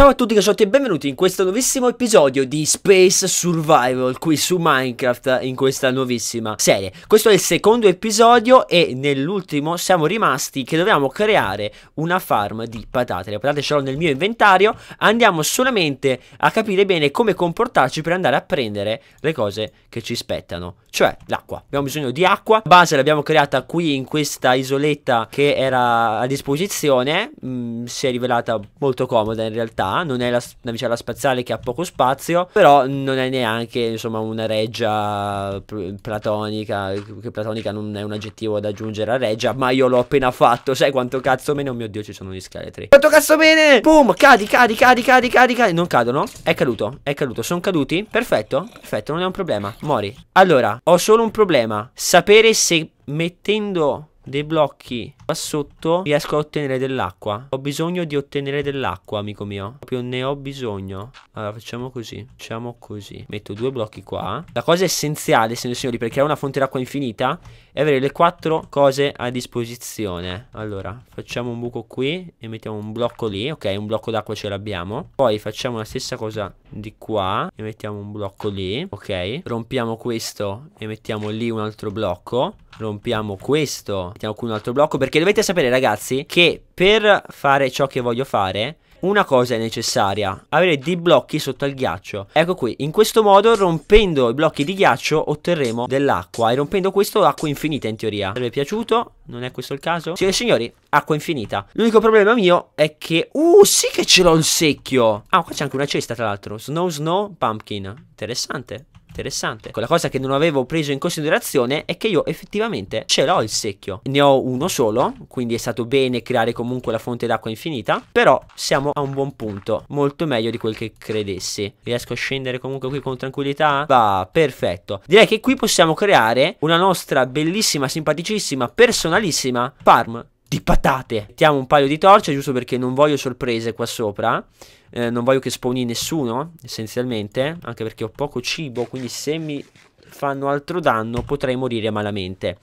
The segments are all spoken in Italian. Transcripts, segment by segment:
Ciao a tutti cacciotti e benvenuti in questo nuovissimo episodio di Space Survival qui su Minecraft in questa nuovissima serie. Questo è il secondo episodio e nell'ultimo siamo rimasti che dobbiamo creare una farm di patate. Le patate ce l'ho nel mio inventario, andiamo solamente a capire bene come comportarci per andare a prendere le cose che ci spettano cioè l'acqua. Abbiamo bisogno di acqua. Base l'abbiamo creata qui in questa isoletta che era a disposizione. Mm, si è rivelata molto comoda in realtà. Non è la navicella spaziale che ha poco spazio, però non è neanche insomma una reggia platonica. Che platonica non è un aggettivo da aggiungere a reggia, ma io l'ho appena fatto. Sai quanto cazzo meno? Oh mio dio, ci sono gli scheletri. Quanto cazzo bene? Boom, cadi, cadi, cadi, cadi, cadi, cadi. Non cadono? È caduto, è caduto. Sono caduti? Perfetto, perfetto, non è un problema. Mori. Allora, ho solo un problema. Sapere se mettendo dei blocchi qua sotto riesco a ottenere dell'acqua. Ho bisogno di ottenere dell'acqua, amico mio. Proprio ne ho bisogno. Allora, facciamo così. Facciamo così. Metto due blocchi qua. La cosa essenziale, signori, perché è una fonte d'acqua infinita è avere le quattro cose a disposizione. Allora, facciamo un buco qui e mettiamo un blocco lì. Ok, un blocco d'acqua ce l'abbiamo. Poi facciamo la stessa cosa di qua e mettiamo un blocco lì, ok? Rompiamo questo e mettiamo lì un altro blocco. Rompiamo questo, mettiamo qui un altro blocco perché dovete sapere ragazzi che per fare ciò che voglio fare una cosa è necessaria, avere dei blocchi sotto al ghiaccio. Ecco qui, in questo modo rompendo i blocchi di ghiaccio otterremo dell'acqua e rompendo questo acqua infinita in teoria. Vi è piaciuto? Non è questo il caso? Signore e signori, acqua infinita. L'unico problema mio è che... Uh, sì che ce l'ho il secchio! Ah, qua c'è anche una cesta tra l'altro. Snow Snow Pumpkin. Interessante interessante. Quella ecco, cosa che non avevo preso in considerazione è che io effettivamente ce l'ho il secchio. Ne ho uno solo, quindi è stato bene creare comunque la fonte d'acqua infinita, però siamo a un buon punto, molto meglio di quel che credessi. Riesco a scendere comunque qui con tranquillità? Va, perfetto. Direi che qui possiamo creare una nostra bellissima, simpaticissima, personalissima farm di patate. Mettiamo un paio di torce giusto perché non voglio sorprese qua sopra eh, non voglio che spawni nessuno, essenzialmente, anche perché ho poco cibo, quindi se mi fanno altro danno potrei morire malamente.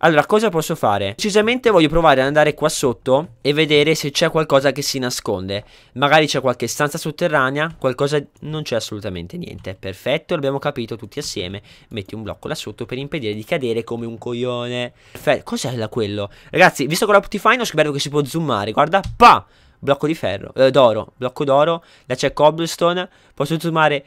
Allora, cosa posso fare? Decisamente voglio provare ad andare qua sotto e vedere se c'è qualcosa che si nasconde. Magari c'è qualche stanza sotterranea, qualcosa... Non c'è assolutamente niente. Perfetto, l'abbiamo capito tutti assieme. Metti un blocco là sotto per impedire di cadere come un coglione. Perfetto, cos'è quello? Ragazzi, visto che ho l'Optifine ho scoperto che si può zoomare. Guarda, pa! blocco di ferro, eh, d'oro, blocco d'oro, là c'è cobblestone, posso zoomare,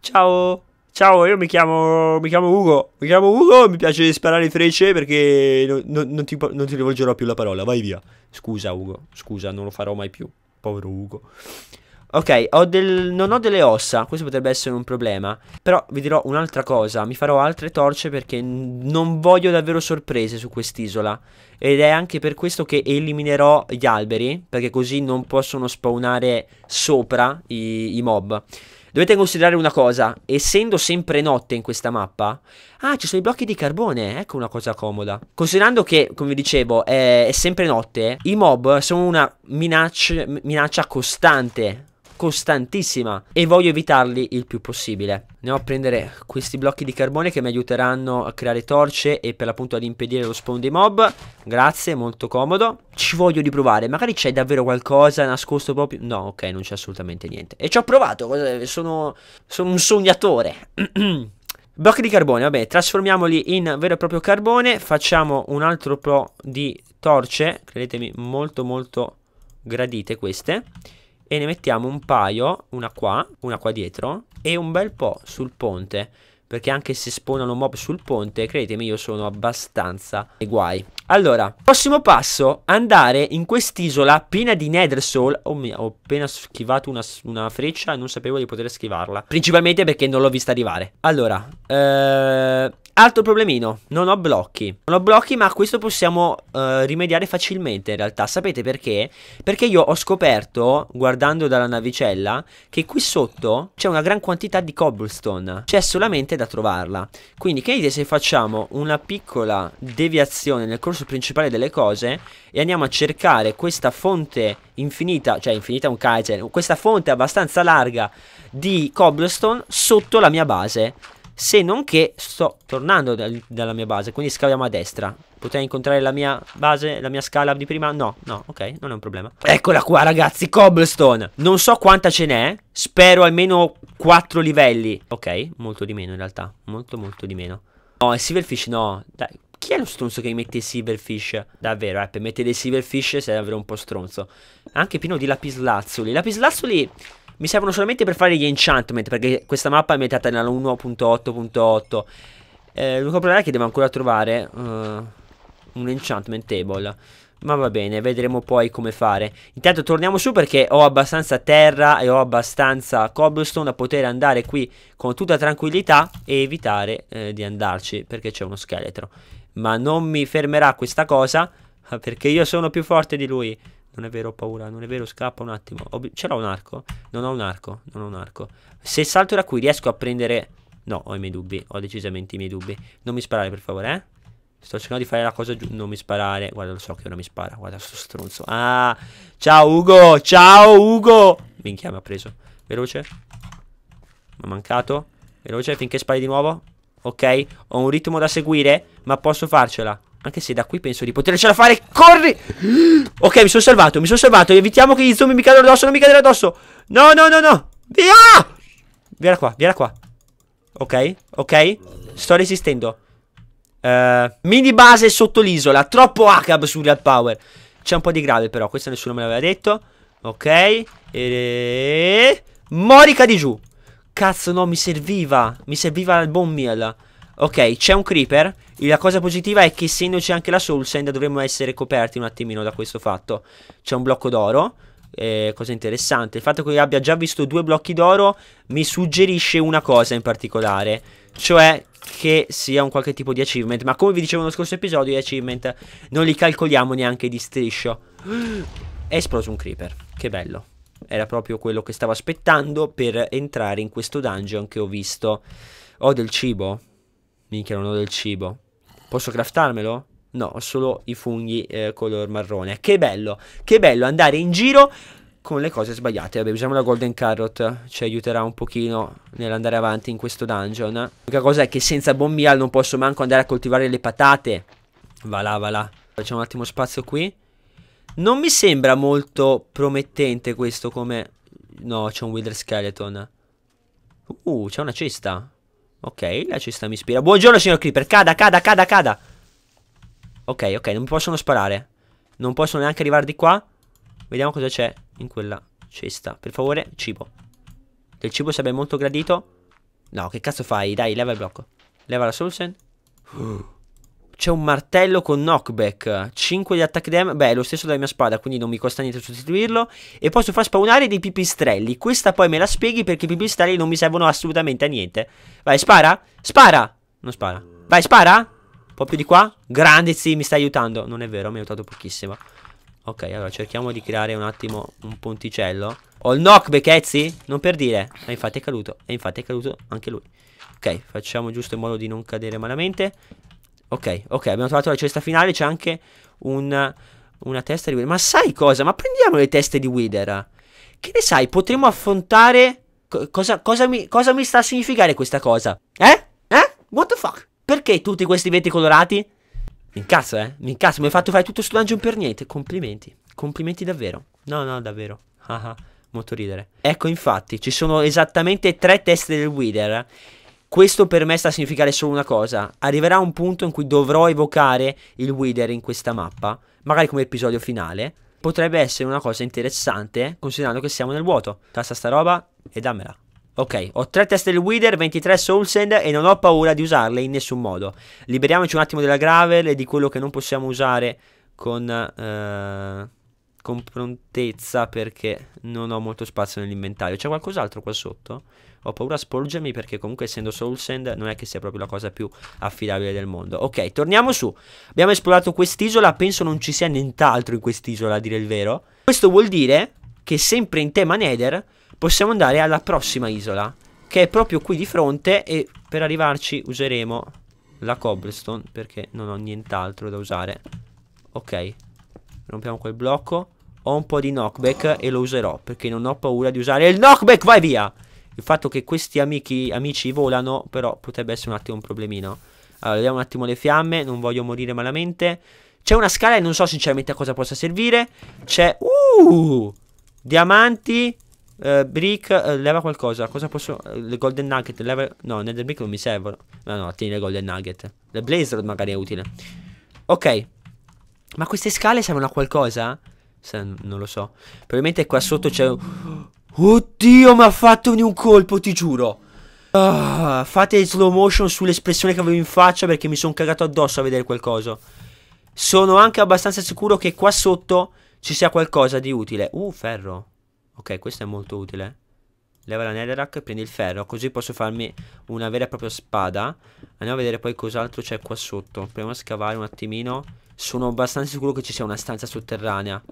ciao, ciao, io mi chiamo, mi chiamo Ugo, mi chiamo Ugo, mi piace sparare frecce perché no, no, non, ti, non ti rivolgerò più la parola, vai via, scusa Ugo, scusa, non lo farò mai più, povero Ugo. Ok, ho del... non ho delle ossa, questo potrebbe essere un problema. Però vi dirò un'altra cosa, mi farò altre torce perché non voglio davvero sorprese su quest'isola ed è anche per questo che eliminerò gli alberi, perché così non possono spawnare sopra i, i mob. Dovete considerare una cosa, essendo sempre notte in questa mappa... Ah, ci sono i blocchi di carbone, ecco una cosa comoda. Considerando che, come vi dicevo, è, è sempre notte, i mob sono una minaccia, minaccia costante costantissima e voglio evitarli il più possibile. Andiamo a prendere questi blocchi di carbone che mi aiuteranno a creare torce e per l'appunto ad impedire lo spawn dei mob. Grazie, molto comodo. Ci voglio riprovare, magari c'è davvero qualcosa nascosto proprio... No, ok, non c'è assolutamente niente. E ci ho provato, sono, sono un sognatore. Blocchi di carbone, vabbè, trasformiamoli in vero e proprio carbone, facciamo un altro po' di torce, credetemi molto molto gradite queste e ne mettiamo un paio, una qua, una qua dietro e un bel po' sul ponte perché anche se spawnano mob sul ponte, credetemi, io sono abbastanza nei guai. Allora, prossimo passo, andare in quest'isola piena di nether soul. Oh mio, ho appena schivato una, una freccia e non sapevo di poter schivarla. Principalmente perché non l'ho vista arrivare. Allora, eh... Altro problemino, non ho blocchi. Non ho blocchi, ma a questo possiamo uh, rimediare facilmente in realtà. Sapete perché? Perché io ho scoperto, guardando dalla navicella, che qui sotto c'è una gran quantità di cobblestone. C'è solamente da trovarla. Quindi che idea se facciamo una piccola deviazione nel corso principale delle cose e andiamo a cercare questa fonte infinita, cioè infinita un kaiser, cioè questa fonte abbastanza larga di cobblestone sotto la mia base se non che sto tornando dal, dalla mia base, quindi scaviamo a destra. Potrei incontrare la mia base, la mia scala di prima? No, no, ok, non è un problema. Eccola qua ragazzi, cobblestone. Non so quanta ce n'è, spero almeno 4 livelli. Ok, molto di meno in realtà, molto molto di meno. No, il silverfish no, dai, chi è lo stronzo che mette i silverfish? Davvero, eh, per mettere dei silverfish sei davvero un po' stronzo. Anche pieno di lapislazzuli. Lapislazzuli mi servono solamente per fare gli enchantment, perché questa mappa è metata nella 1.8.8. Eh, l'unico problema è che devo ancora trovare uh, un enchantment table. Ma va bene, vedremo poi come fare. Intanto torniamo su perché ho abbastanza terra e ho abbastanza cobblestone da poter andare qui con tutta tranquillità e evitare eh, di andarci perché c'è uno scheletro. Ma non mi fermerà questa cosa perché io sono più forte di lui. Non è vero, ho paura. Non è vero, scappa un attimo. Ob Ce l'ho un arco? Non ho un arco. Non ho un arco. Se salto da qui riesco a prendere... No, ho i miei dubbi. Ho decisamente i miei dubbi. Non mi sparare, per favore, eh? Sto cercando di fare la cosa giusta. Non mi sparare. Guarda, lo so che ora mi spara. Guarda, sto stronzo. Ah, ciao Ugo. Ciao Ugo. Minchia, mi ha preso. Veloce. Mi ha mancato. Veloce, finché spari di nuovo. Ok, ho un ritmo da seguire, ma posso farcela. Anche se da qui penso di potercela fare. Corri! Ok, mi sono salvato, mi sono salvato. Evitiamo che gli zombie mi cadano addosso, non mi cadano addosso. No, no, no, no. Via! Vieni qua, vieni qua. Ok, ok. Sto resistendo. Uh, mini base sotto l'isola. Troppo ACAB su Real Power. C'è un po' di grave però, questo nessuno me l'aveva detto. Ok. E... Morica di giù. Cazzo no, mi serviva. Mi serviva il bomb meal. Ok, c'è un creeper. La cosa positiva è che essendoci anche la soul sand dovremmo essere coperti un attimino da questo fatto. C'è un blocco d'oro. Eh, cosa interessante. Il fatto che abbia già visto due blocchi d'oro mi suggerisce una cosa in particolare. Cioè che sia un qualche tipo di achievement. Ma come vi dicevo nello scorso episodio, gli achievement non li calcoliamo neanche di striscio. È esploso un creeper. Che bello. Era proprio quello che stavo aspettando per entrare in questo dungeon che ho visto. Ho del cibo? Minchia, non ho del cibo. Posso craftarmelo? No, ho solo i funghi eh, color marrone. Che bello, che bello andare in giro con le cose sbagliate. Vabbè, usiamo la Golden Carrot, ci aiuterà un pochino nell'andare avanti in questo dungeon. L'unica cosa è che senza bombial non posso manco andare a coltivare le patate. Va là, va là. Facciamo un attimo spazio qui. Non mi sembra molto promettente questo come... No, c'è un Wither Skeleton. Uh, c'è una cesta. Ok, la cesta mi ispira. Buongiorno, signor Creeper. Cada, cada, cada, cada. Ok, ok, non possono sparare. Non possono neanche arrivare di qua. Vediamo cosa c'è in quella cesta. Per favore, cibo. Del cibo sarebbe molto gradito. No, che cazzo fai? Dai, leva il blocco. Leva la Soulsen. Uh. C'è un martello con knockback. 5 di attack damage. Beh, è lo stesso della mia spada, quindi non mi costa niente sostituirlo. E posso far spawnare dei pipistrelli. Questa poi me la spieghi perché i pipistrelli non mi servono assolutamente a niente. Vai, spara. Spara. Non spara. Vai, spara. Un po' più di qua. Grande, sì, mi sta aiutando. Non è vero, mi ha aiutato pochissimo. Ok, allora cerchiamo di creare un attimo un ponticello. Ho il knockback, Ezzi? Eh, non per dire. ma infatti è caduto. E infatti è caduto anche lui. Ok, facciamo giusto in modo di non cadere malamente. Ok, ok, abbiamo trovato la cesta finale. C'è anche un, una testa di Wither. Ma sai cosa? Ma prendiamo le teste di Wither. Che ne sai? Potremmo affrontare. Co cosa, cosa, mi, cosa mi sta a significare questa cosa? Eh? Eh? What the fuck? Perché tutti questi venti colorati? Mi incazzo, eh? Mi incazzo, mi hai fatto fare tutto sto dungeon per niente. Complimenti. Complimenti davvero. No, no, davvero. Ah, ah, molto ridere. Ecco, infatti, ci sono esattamente tre teste del Wither. Questo per me sta a significare solo una cosa. Arriverà un punto in cui dovrò evocare il Wither in questa mappa, magari come episodio finale. Potrebbe essere una cosa interessante, considerando che siamo nel vuoto. Tasta sta roba e dammela. Ok, ho tre teste del Wither, 23 Soul Sand e non ho paura di usarle in nessun modo. Liberiamoci un attimo della Gravel e di quello che non possiamo usare con... Uh con prontezza perché non ho molto spazio nell'inventario. C'è qualcos'altro qua sotto? Ho paura a sporgermi perché comunque essendo Soul Sand non è che sia proprio la cosa più affidabile del mondo. Ok, torniamo su. Abbiamo esplorato quest'isola, penso non ci sia nient'altro in quest'isola a dire il vero. Questo vuol dire che sempre in tema Nether possiamo andare alla prossima isola che è proprio qui di fronte e per arrivarci useremo la cobblestone perché non ho nient'altro da usare. Ok, Rompiamo quel blocco. Ho un po' di knockback e lo userò perché non ho paura di usare il knockback. Vai via! Il fatto che questi amici, amici volano però potrebbe essere un attimo un problemino. Allora, vediamo un attimo le fiamme. Non voglio morire malamente. C'è una scala e non so sinceramente a cosa possa servire. C'è... Uh! Diamanti... Uh, brick, uh, leva qualcosa. Cosa posso. Uh, le golden nugget, leva. No, nether brick non mi servono. No, no, tieni le golden nugget. Le blaze magari è utile. Ok. Ma queste scale servono a qualcosa? Se, non lo so. Probabilmente qua sotto c'è un... Oddio, mi ha fatto un colpo, ti giuro. Ah, fate slow motion sull'espressione che avevo in faccia perché mi sono cagato addosso a vedere qualcosa. Sono anche abbastanza sicuro che qua sotto ci sia qualcosa di utile. Uh, ferro. Ok, questo è molto utile. Leva la netherrack e prendi il ferro. Così posso farmi una vera e propria spada. Andiamo a vedere poi cos'altro c'è qua sotto. Proviamo a scavare un attimino. Sono abbastanza sicuro che ci sia una stanza sotterranea.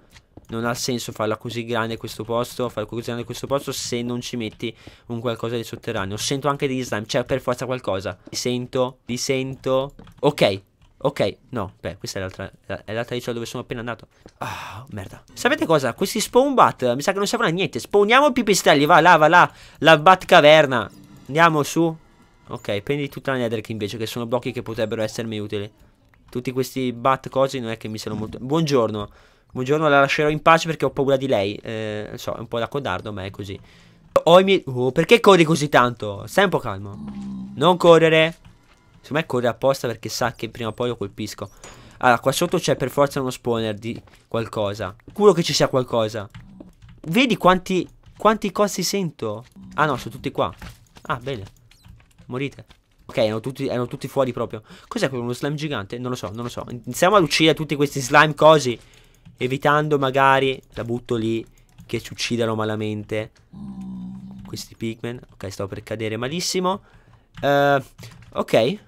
Non ha senso farla così grande questo posto, fare così grande questo posto se non ci metti un qualcosa di sotterraneo. Sento anche degli slime, c'è per forza qualcosa. Li sento, li sento. Ok, Ok, no, beh, questa è l'altra, è l'altra isola dove sono appena andato. Ah, merda. Sapete cosa? Questi spawn bat, eh, mi sa che non servono a niente. Spawniamo i pipistrelli, va là, va là. La bat caverna. Andiamo su. Ok, prendi tutta la nether netherrack invece, che sono blocchi che potrebbero essermi utili. Tutti questi bat cosi non è che mi siano molto... Buongiorno. Buongiorno, la lascerò in pace perché ho paura di lei. Eh, so, è un po' da codardo, ma è così. Ho i miei... Oh, perché corri così tanto? Stai un po' calmo. Non correre. Secondo me corre apposta perché sa che prima o poi lo colpisco. Allora, qua sotto c'è per forza uno spawner di qualcosa. Curo che ci sia qualcosa. Vedi quanti, quanti costi sento? Ah no, sono tutti qua. Ah, bene. Morite. Ok, erano tutti, erano tutti fuori proprio. Cos'è quello? Uno slime gigante? Non lo so, non lo so. Iniziamo ad uccidere tutti questi slime così. Evitando magari... La butto lì. Che ci uccidano malamente. Questi pigmen. Ok, stavo per cadere malissimo. Uh, ok.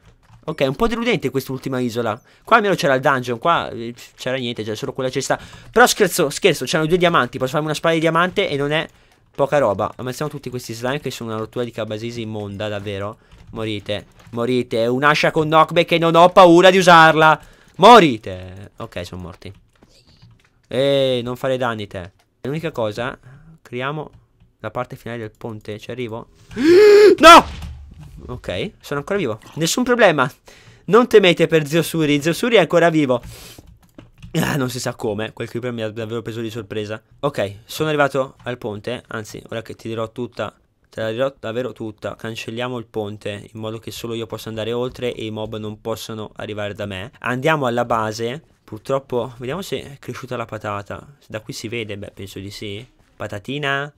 Ok, un po' deludente quest'ultima isola. Qua almeno c'era il dungeon, qua eh, c'era niente, c'era solo quella cesta. Però scherzo, scherzo, c'erano due diamanti, posso farmi una spada di diamante e non è poca roba. Ammazziamo tutti questi slime che sono una rottura di cabasisi immonda, davvero. Morite, morite. Un'ascia con knockback e non ho paura di usarla. Morite. Ok, sono morti. Ehi, non fare danni te. L'unica cosa, creiamo la parte finale del ponte. Ci arrivo? No! Ok, sono ancora vivo. Nessun problema. Non temete per Zio Suri. Zio Suri è ancora vivo. Ah, non si sa come. Quel creeper mi ha davvero preso di sorpresa. Ok, sono arrivato al ponte. Anzi, ora che ti dirò tutta. Te la dirò davvero tutta. Cancelliamo il ponte in modo che solo io possa andare oltre e i mob non possano arrivare da me. Andiamo alla base. Purtroppo, vediamo se è cresciuta la patata. Da qui si vede, beh, penso di sì. Patatina.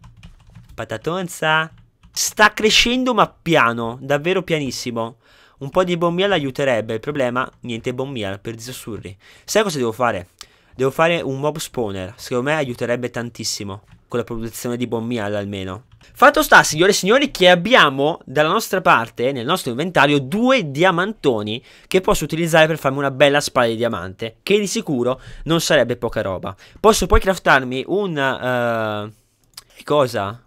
Patatonza sta crescendo ma piano, davvero pianissimo. Un po' di bombial aiuterebbe, il problema niente bombial per Zassurri. Sai cosa devo fare? Devo fare un mob spawner, secondo me aiuterebbe tantissimo con la produzione di bombial almeno. Fatto sta, signore e signori, che abbiamo dalla nostra parte, nel nostro inventario, due diamantoni che posso utilizzare per farmi una bella spada di diamante, che di sicuro non sarebbe poca roba. Posso poi craftarmi un... Uh, cosa?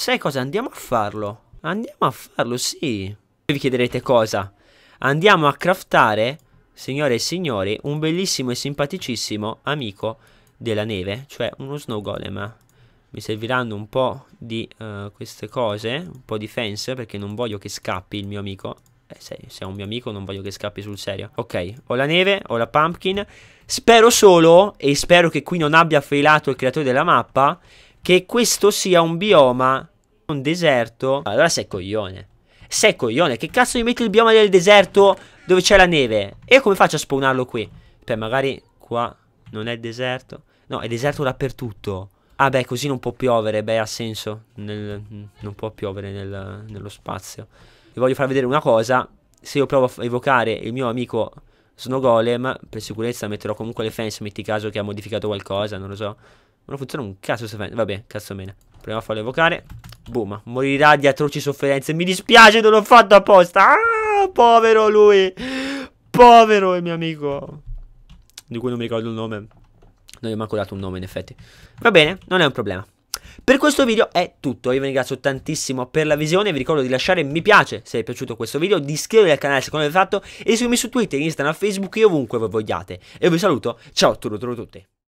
Sai cosa? Andiamo a farlo. Andiamo a farlo, sì. Vi chiederete cosa? Andiamo a craftare, signore e signori, un bellissimo e simpaticissimo amico della neve, cioè uno snow golem. Mi serviranno un po' di uh, queste cose, un po' di fence, perché non voglio che scappi il mio amico. Eh, se, se è un mio amico non voglio che scappi sul serio. Ok, ho la neve, ho la pumpkin. Spero solo, e spero che qui non abbia failato il creatore della mappa, che questo sia un bioma, un deserto, allora sei coglione. Sei coglione, che cazzo mi metti il bioma del deserto dove c'è la neve? E io come faccio a spawnarlo qui? Beh, magari qua non è deserto. No, è deserto dappertutto. Ah beh, così non può piovere, beh, ha senso. Nel, non può piovere nel, nello spazio. Vi voglio far vedere una cosa. Se io provo a evocare il mio amico Snow Golem, per sicurezza metterò comunque le fence, metti caso che ha modificato qualcosa, non lo so non funziona un cazzo se fai. Vabbè, cazzo meno. Proviamo a farlo evocare. Boom. Morirà di atroci sofferenze. Mi dispiace, non l'ho fatto apposta. Ah, povero lui. Povero il mio amico. Di cui non mi ricordo il nome. Non gli ho manco dato un nome, in effetti. Va bene, non è un problema. Per questo video è tutto, io vi ringrazio tantissimo per la visione, vi ricordo di lasciare mi piace se vi è piaciuto questo video, di iscrivervi al canale se non l'avete fatto e seguirmi su Twitter, Instagram, Facebook e ovunque voi vogliate. E vi saluto, ciao a tutti.